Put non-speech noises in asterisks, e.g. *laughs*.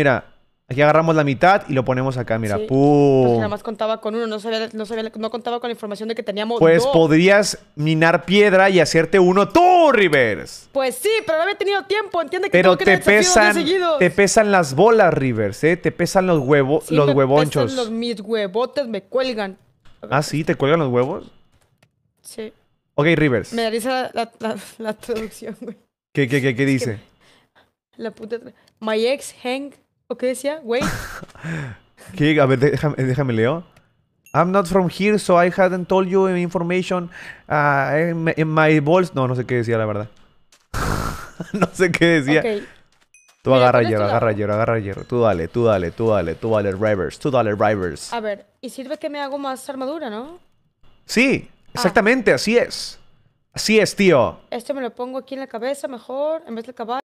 Mira, aquí agarramos la mitad y lo ponemos acá, mira. Pues nada más contaba con uno, no, contaba con la información de que teníamos Pues podrías minar piedra y hacerte uno tú, Rivers. Pues sí, pero no había tenido tiempo, entiende que pero te pesan, te pesan las bolas, Rivers, ¿eh? Te pesan los huevos, los me mis huevotes me cuelgan. Ah, sí, te cuelgan los huevos. Sí. Ok, Rivers. Me da la, *laughs* traducción, güey. ¿Qué, dice? la puta. My ex hang ¿O qué decía? Wait. *laughs* ¿Qué? A ver, déjame, déjame leo. I'm not from here, so I hadn't told you information uh, in, my balls. No, no sé qué decía, la verdad. *laughs* no sé qué decía. Tú agarra hierro, agarra hierro, agarra hierro. Tú dale, tú dale, tú dale, tú dale, Rivers, tú dale, Rivers. A ver, y sirve que me hago más armadura, ¿no? Sí, ah. exactamente, así es. Así es, tío. Esto me lo pongo aquí en la cabeza mejor, en vez del caballo.